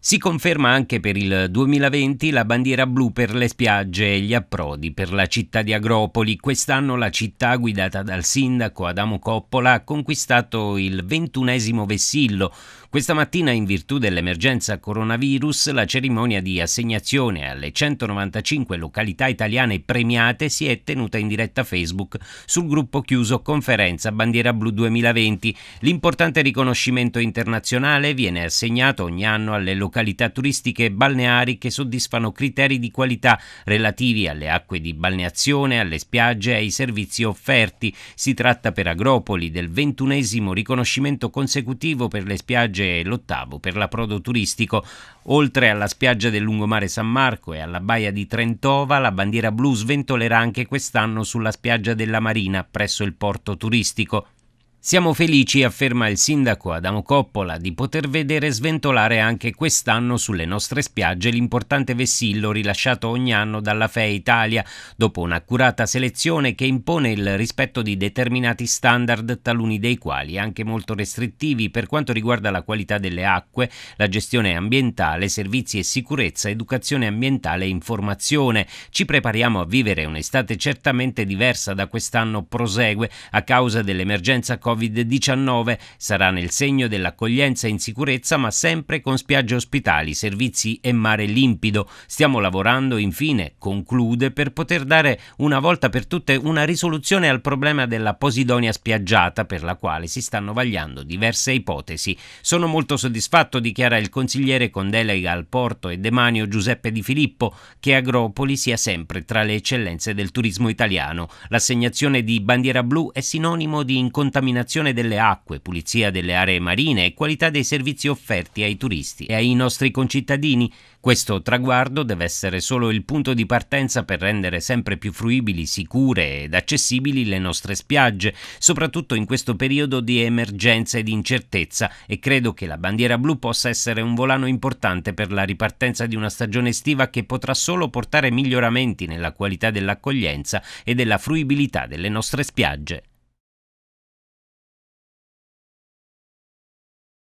Si conferma anche per il 2020 la bandiera blu per le spiagge e gli approdi per la città di Agropoli. Quest'anno la città guidata dal sindaco Adamo Coppola ha conquistato il ventunesimo vessillo, questa mattina, in virtù dell'emergenza coronavirus, la cerimonia di assegnazione alle 195 località italiane premiate si è tenuta in diretta Facebook sul gruppo chiuso Conferenza Bandiera Blu 2020. L'importante riconoscimento internazionale viene assegnato ogni anno alle località turistiche balneari che soddisfano criteri di qualità relativi alle acque di balneazione, alle spiagge e ai servizi offerti. Si tratta per Agropoli del ventunesimo riconoscimento consecutivo per le spiagge Valdegge e l'ottavo per l'approdo turistico. Oltre alla spiaggia del lungomare San Marco e alla baia di Trentova, la bandiera blu sventolerà anche quest'anno sulla spiaggia della Marina, presso il porto turistico. Siamo felici, afferma il sindaco Adamo Coppola, di poter vedere sventolare anche quest'anno sulle nostre spiagge l'importante vessillo rilasciato ogni anno dalla FE Italia, dopo un'accurata selezione che impone il rispetto di determinati standard, taluni dei quali anche molto restrittivi per quanto riguarda la qualità delle acque, la gestione ambientale, servizi e sicurezza, educazione ambientale e informazione. Ci prepariamo a vivere un'estate certamente diversa da quest'anno prosegue a causa dell'emergenza Covid-19. Sarà nel segno dell'accoglienza in sicurezza, ma sempre con spiagge ospitali, servizi e mare limpido. Stiamo lavorando, infine, conclude, per poter dare una volta per tutte una risoluzione al problema della Posidonia spiaggiata, per la quale si stanno vagliando diverse ipotesi. Sono molto soddisfatto, dichiara il consigliere con delega al porto e demanio Giuseppe Di Filippo, che Agropoli sia sempre tra le eccellenze del turismo italiano. L'assegnazione di bandiera blu è sinonimo di incontaminazione contaminazione delle acque, pulizia delle aree marine e qualità dei servizi offerti ai turisti e ai nostri concittadini. Questo traguardo deve essere solo il punto di partenza per rendere sempre più fruibili, sicure ed accessibili le nostre spiagge, soprattutto in questo periodo di emergenza e di incertezza e credo che la bandiera blu possa essere un volano importante per la ripartenza di una stagione estiva che potrà solo portare miglioramenti nella qualità dell'accoglienza e della fruibilità delle nostre spiagge.